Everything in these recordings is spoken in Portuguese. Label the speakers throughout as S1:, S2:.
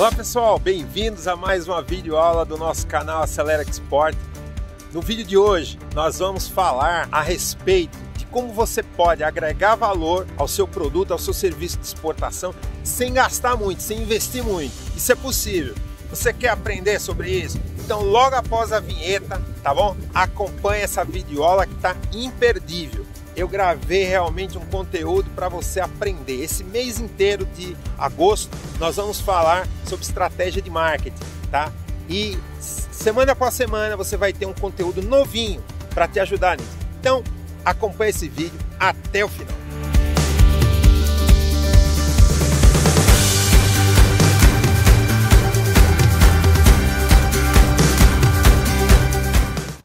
S1: Olá pessoal, bem-vindos a mais uma videoaula do nosso canal Acelera Export. No vídeo de hoje, nós vamos falar a respeito de como você pode agregar valor ao seu produto, ao seu serviço de exportação, sem gastar muito, sem investir muito. Isso é possível. Você quer aprender sobre isso? Então, logo após a vinheta, tá bom? Acompanhe essa videoaula que está imperdível eu gravei realmente um conteúdo para você aprender. Esse mês inteiro de agosto nós vamos falar sobre estratégia de marketing, tá? E semana após semana você vai ter um conteúdo novinho para te ajudar nisso. Então, acompanhe esse vídeo até o final.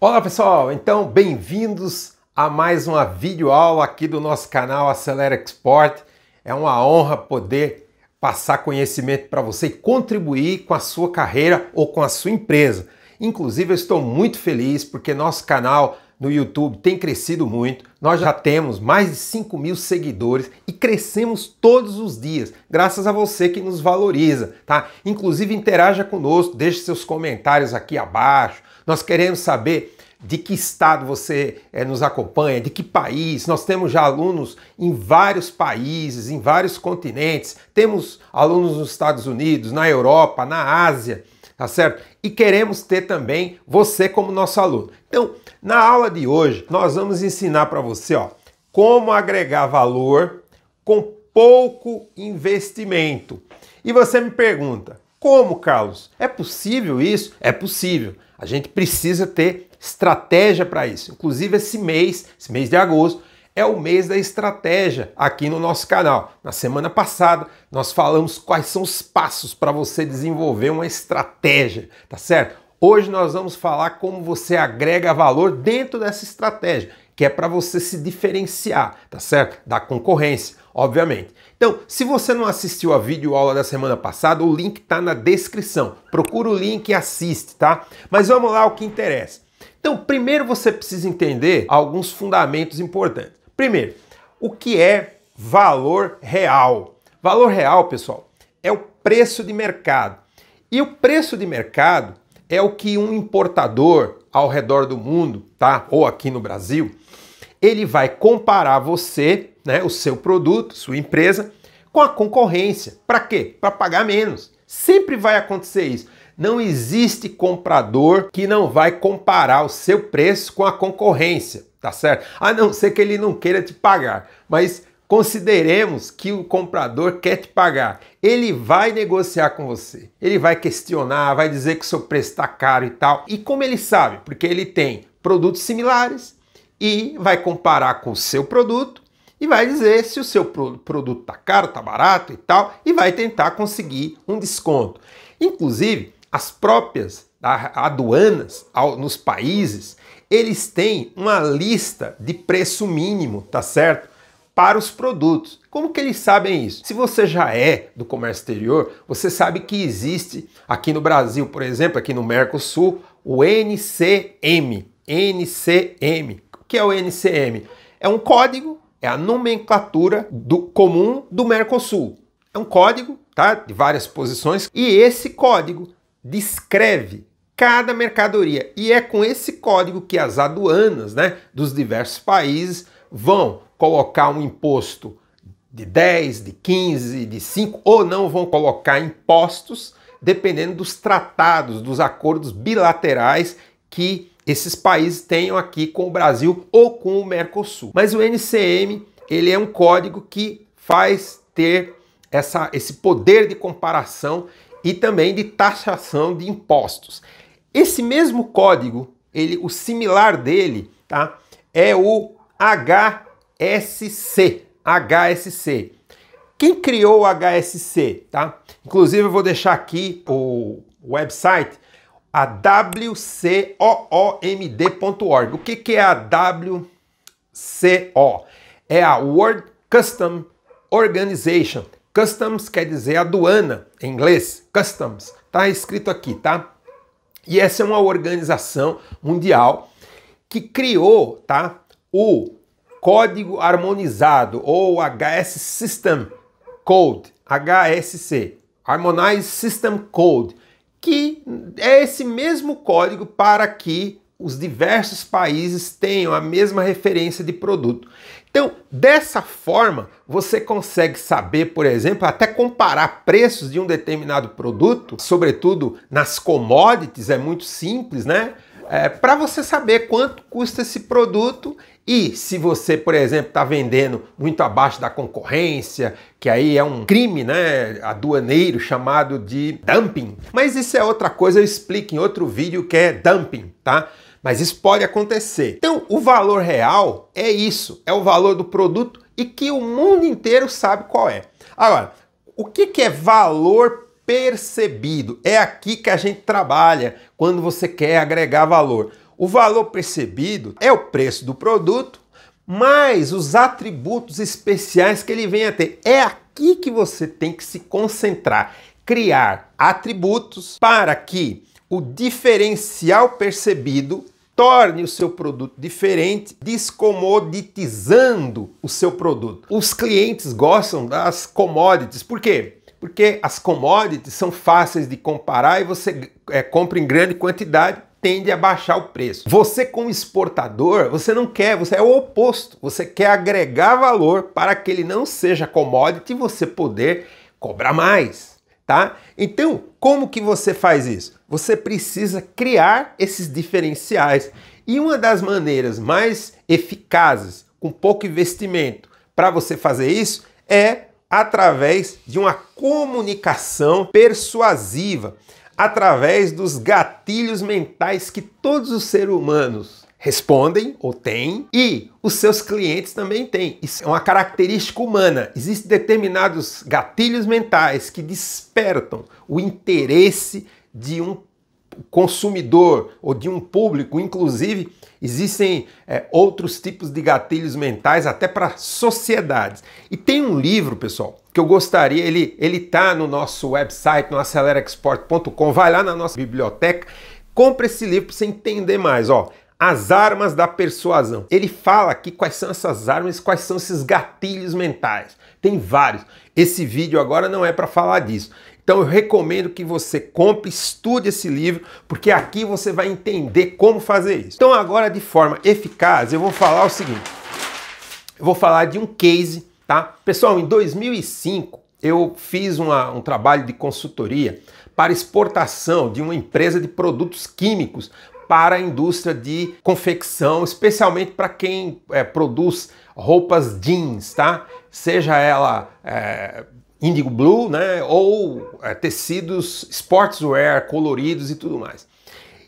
S1: Olá pessoal, então bem-vindos a mais uma videoaula aqui do nosso canal Acelera Export. É uma honra poder passar conhecimento para você e contribuir com a sua carreira ou com a sua empresa. Inclusive, eu estou muito feliz porque nosso canal no YouTube tem crescido muito. Nós já temos mais de 5 mil seguidores e crescemos todos os dias, graças a você que nos valoriza, tá? Inclusive, interaja conosco, deixe seus comentários aqui abaixo. Nós queremos saber de que estado você é, nos acompanha, de que país. Nós temos já alunos em vários países, em vários continentes. Temos alunos nos Estados Unidos, na Europa, na Ásia, tá certo? E queremos ter também você como nosso aluno. Então, na aula de hoje, nós vamos ensinar para você, ó, como agregar valor com pouco investimento. E você me pergunta: como, Carlos? É possível isso? É possível. A gente precisa ter estratégia para isso. Inclusive, esse mês, esse mês de agosto, é o mês da estratégia aqui no nosso canal. Na semana passada, nós falamos quais são os passos para você desenvolver uma estratégia, tá certo? Hoje nós vamos falar como você agrega valor dentro dessa estratégia, que é para você se diferenciar, tá certo? Da concorrência, obviamente. Então, se você não assistiu a vídeo aula da semana passada, o link está na descrição. Procura o link e assiste, tá? Mas vamos lá o que interessa. Então, primeiro você precisa entender alguns fundamentos importantes. Primeiro, o que é valor real? Valor real, pessoal, é o preço de mercado. E o preço de mercado é o que um importador ao redor do mundo, tá? Ou aqui no Brasil, ele vai comparar você, né, o seu produto, sua empresa, com a concorrência. Para quê? Para pagar menos. Sempre vai acontecer isso. Não existe comprador que não vai comparar o seu preço com a concorrência, tá certo? A não ser que ele não queira te pagar, mas Consideremos que o comprador quer te pagar. Ele vai negociar com você. Ele vai questionar, vai dizer que o seu preço está caro e tal. E como ele sabe? Porque ele tem produtos similares e vai comparar com o seu produto e vai dizer se o seu produto está caro, está barato e tal. E vai tentar conseguir um desconto. Inclusive, as próprias aduanas nos países, eles têm uma lista de preço mínimo, tá certo? Para os produtos. Como que eles sabem isso? Se você já é do comércio exterior, você sabe que existe aqui no Brasil, por exemplo, aqui no Mercosul, o NCM. NCM. O que é o NCM? É um código, é a nomenclatura do comum do Mercosul. É um código, tá? De várias posições. E esse código descreve cada mercadoria e é com esse código que as aduanas, né, dos diversos países vão colocar um imposto de 10, de 15, de 5 ou não vão colocar impostos, dependendo dos tratados, dos acordos bilaterais que esses países tenham aqui com o Brasil ou com o Mercosul. Mas o NCM, ele é um código que faz ter essa, esse poder de comparação e também de taxação de impostos. Esse mesmo código, ele, o similar dele, tá? É o HSC. HSC. Quem criou o HSC, tá? Inclusive eu vou deixar aqui o website a wcoomd.org. O que, que é a WCO? É a World Custom Organization. Customs quer dizer aduana em inglês. Customs. Tá escrito aqui, tá? E essa é uma organização mundial que criou, tá? O Código Harmonizado ou HS System Code, HSC, Harmonized System Code, que é esse mesmo código para que os diversos países tenham a mesma referência de produto. Então, dessa forma, você consegue saber, por exemplo, até comparar preços de um determinado produto, sobretudo nas commodities, é muito simples, né? É, para você saber quanto custa esse produto e se você, por exemplo, está vendendo muito abaixo da concorrência, que aí é um crime né, aduaneiro chamado de dumping. Mas isso é outra coisa, eu explico em outro vídeo que é dumping, tá? mas isso pode acontecer. Então, o valor real é isso, é o valor do produto e que o mundo inteiro sabe qual é. Agora, o que, que é valor percebido? É aqui que a gente trabalha quando você quer agregar valor. O valor percebido é o preço do produto mais os atributos especiais que ele vem a ter. É aqui que você tem que se concentrar, criar atributos para que o diferencial percebido torne o seu produto diferente, descomoditizando o seu produto. Os clientes gostam das commodities, por quê? Porque as commodities são fáceis de comparar e você é, compra em grande quantidade tende a baixar o preço. Você como exportador, você não quer, você é o oposto. Você quer agregar valor para que ele não seja commodity e você poder cobrar mais, tá? Então, como que você faz isso? você precisa criar esses diferenciais. E uma das maneiras mais eficazes, com pouco investimento, para você fazer isso é através de uma comunicação persuasiva, através dos gatilhos mentais que todos os seres humanos respondem ou têm e os seus clientes também têm. Isso é uma característica humana. Existem determinados gatilhos mentais que despertam o interesse de um consumidor ou de um público, inclusive existem é, outros tipos de gatilhos mentais até para sociedades. E tem um livro, pessoal, que eu gostaria, ele ele tá no nosso website, no acelerexport.com, vai lá na nossa biblioteca, compra esse livro para você entender mais, ó. As armas da persuasão. Ele fala aqui quais são essas armas, quais são esses gatilhos mentais. Tem vários. Esse vídeo agora não é para falar disso. Então eu recomendo que você compre, estude esse livro, porque aqui você vai entender como fazer isso. Então agora de forma eficaz, eu vou falar o seguinte. Eu vou falar de um case, tá? Pessoal, em 2005 eu fiz uma, um trabalho de consultoria para exportação de uma empresa de produtos químicos para a indústria de confecção, especialmente para quem é, produz roupas jeans, tá? Seja ela é, Indigo Blue, né? Ou é, tecidos sportswear coloridos e tudo mais.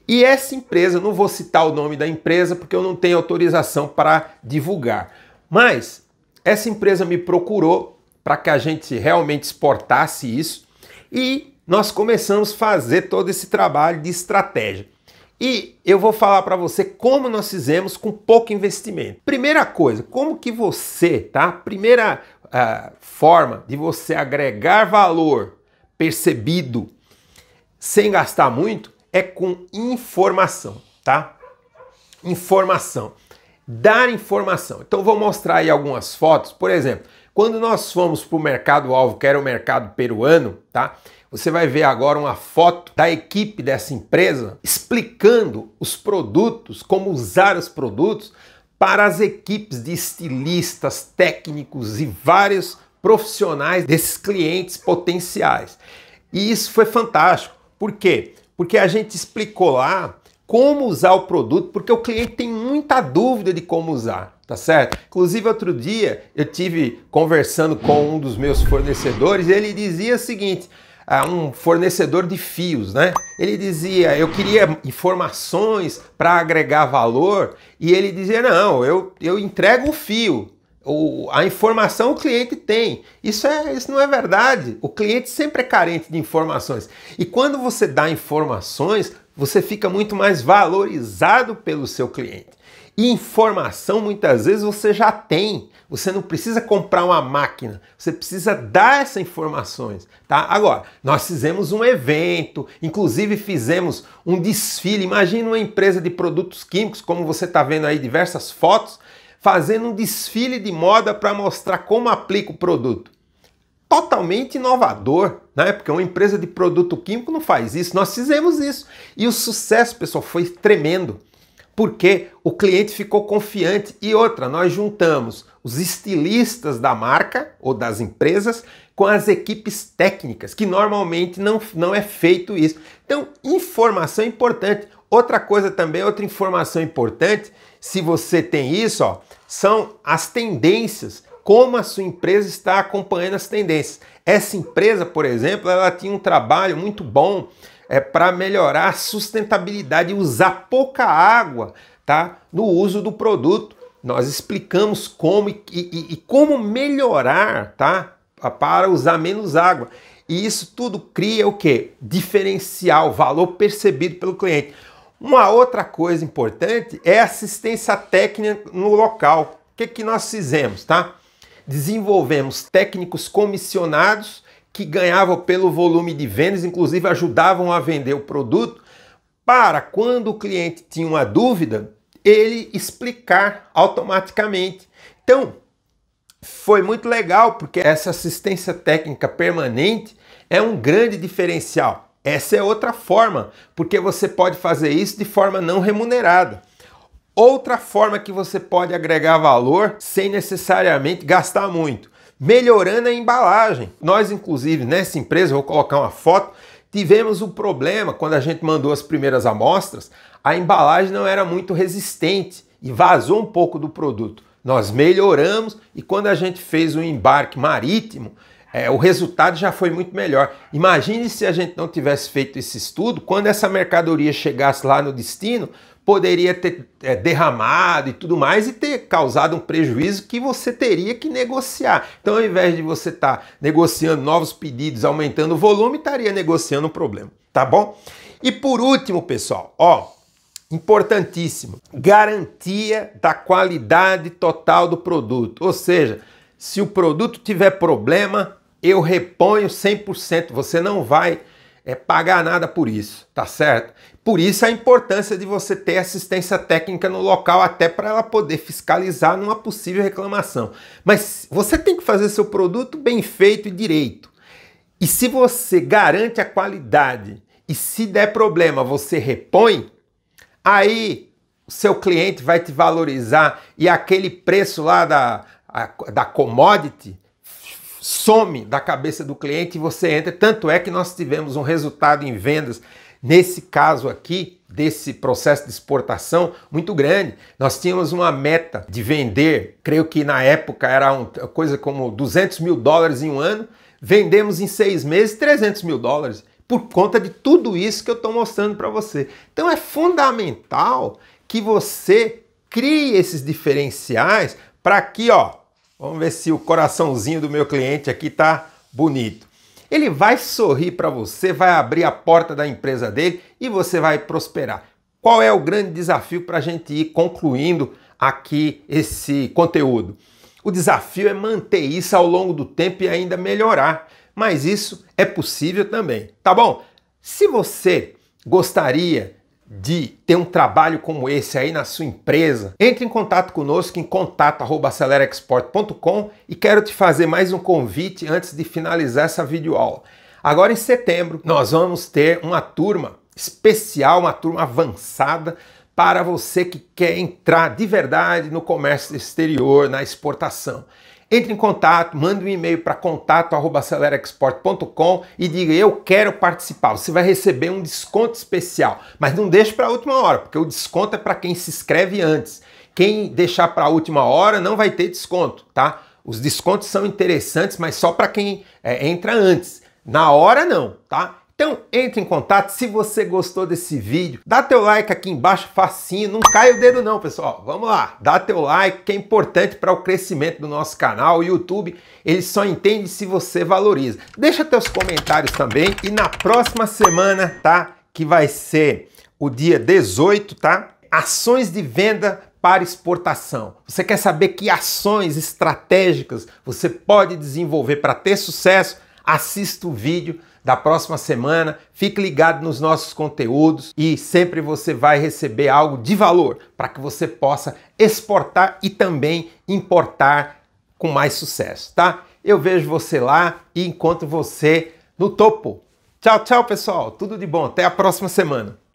S1: E essa empresa, não vou citar o nome da empresa porque eu não tenho autorização para divulgar, mas essa empresa me procurou para que a gente realmente exportasse isso e nós começamos a fazer todo esse trabalho de estratégia. E eu vou falar para você como nós fizemos com pouco investimento. Primeira coisa, como que você, tá? Primeira, uh, forma de você agregar valor percebido sem gastar muito é com informação, tá? Informação. Dar informação. Então vou mostrar aí algumas fotos. Por exemplo, quando nós fomos para o mercado-alvo, que era o mercado peruano, tá? Você vai ver agora uma foto da equipe dessa empresa explicando os produtos, como usar os produtos para as equipes de estilistas, técnicos e vários profissionais desses clientes potenciais. E isso foi fantástico. Por quê? Porque a gente explicou lá como usar o produto, porque o cliente tem muita dúvida de como usar, tá certo? Inclusive, outro dia eu tive conversando com um dos meus fornecedores e ele dizia o seguinte: a um fornecedor de fios, né? Ele dizia: "Eu queria informações para agregar valor", e ele dizia: "Não, eu eu entrego o fio, o, a informação o cliente tem. Isso, é, isso não é verdade. O cliente sempre é carente de informações. E quando você dá informações, você fica muito mais valorizado pelo seu cliente. E informação muitas vezes você já tem. Você não precisa comprar uma máquina, você precisa dar essas informações, tá? Agora, nós fizemos um evento, inclusive fizemos um desfile. Imagina uma empresa de produtos químicos, como você está vendo aí diversas fotos, fazendo um desfile de moda para mostrar como aplica o produto totalmente inovador, né? Porque uma empresa de produto químico não faz isso. Nós fizemos isso. E o sucesso, pessoal, foi tremendo. Porque o cliente ficou confiante. E outra, nós juntamos os estilistas da marca ou das empresas com as equipes técnicas, que normalmente não, não é feito isso. Então, informação é importante. Outra coisa também, outra informação importante, se você tem isso, ó, são as tendências como a sua empresa está acompanhando as tendências. Essa empresa, por exemplo, ela tinha um trabalho muito bom é, para melhorar a sustentabilidade e usar pouca água tá, no uso do produto. Nós explicamos como e, e, e como melhorar tá, para usar menos água. E isso tudo cria o que? Diferencial, valor percebido pelo cliente. Uma outra coisa importante é assistência técnica no local. O que, que nós fizemos, tá? desenvolvemos técnicos comissionados que ganhavam pelo volume de vendas, inclusive ajudavam a vender o produto, para quando o cliente tinha uma dúvida, ele explicar automaticamente. Então, foi muito legal porque essa assistência técnica permanente é um grande diferencial. Essa é outra forma, porque você pode fazer isso de forma não remunerada. Outra forma que você pode agregar valor sem necessariamente gastar muito, melhorando a embalagem. Nós, inclusive, nessa empresa, vou colocar uma foto, tivemos um problema quando a gente mandou as primeiras amostras, a embalagem não era muito resistente e vazou um pouco do produto. Nós melhoramos e quando a gente fez o embarque marítimo, é, o resultado já foi muito melhor. Imagine se a gente não tivesse feito esse estudo, quando essa mercadoria chegasse lá no destino, poderia ter é, derramado e tudo mais e ter causado um prejuízo que você teria que negociar. Então, ao invés de você estar tá negociando novos pedidos, aumentando o volume, estaria negociando um problema, tá bom? E por último, pessoal, ó, importantíssimo, garantia da qualidade total do produto. Ou seja, se o produto tiver problema, eu reponho 100%. Você não vai é pagar nada por isso, tá certo? Por isso a importância de você ter assistência técnica no local, até para ela poder fiscalizar numa possível reclamação. Mas você tem que fazer seu produto bem feito e direito. E se você garante a qualidade e se der problema você repõe, aí o seu cliente vai te valorizar e aquele preço lá da, da commodity some da cabeça do cliente e você entra. Tanto é que nós tivemos um resultado em vendas, nesse caso aqui, desse processo de exportação muito grande. Nós tínhamos uma meta de vender, creio que na época era uma coisa como 200 mil dólares em um ano, vendemos em seis meses 300 mil dólares. Por conta de tudo isso que eu estou mostrando para você. Então é fundamental que você crie esses diferenciais para que ó, Vamos ver se o coraçãozinho do meu cliente aqui tá bonito. Ele vai sorrir para você, vai abrir a porta da empresa dele e você vai prosperar. Qual é o grande desafio para a gente ir concluindo aqui esse conteúdo? O desafio é manter isso ao longo do tempo e ainda melhorar, mas isso é possível também, tá bom? Se você gostaria de ter um trabalho como esse aí na sua empresa, entre em contato conosco em contato@acelerexport.com e quero te fazer mais um convite antes de finalizar essa videoaula. Agora em setembro nós vamos ter uma turma especial, uma turma avançada para você que quer entrar de verdade no comércio exterior, na exportação. Entre em contato, manda um e-mail para contato@celerexport.com e diga eu quero participar. Você vai receber um desconto especial, mas não deixe para a última hora, porque o desconto é para quem se inscreve antes. Quem deixar para a última hora não vai ter desconto, tá? Os descontos são interessantes, mas só para quem é, entra antes. Na hora não, tá? Então entre em contato se você gostou desse vídeo. Dá teu like aqui embaixo, facinho, não cai o dedo não, pessoal. Vamos lá, dá teu like que é importante para o crescimento do nosso canal. O YouTube, ele só entende se você valoriza. Deixa teus comentários também e na próxima semana, tá? Que vai ser o dia 18, tá? Ações de venda para exportação. Você quer saber que ações estratégicas você pode desenvolver para ter sucesso? Assista o vídeo da próxima semana. Fique ligado nos nossos conteúdos e sempre você vai receber algo de valor para que você possa exportar e também importar com mais sucesso, tá? Eu vejo você lá e encontro você no topo. Tchau, tchau, pessoal. Tudo de bom. Até a próxima semana.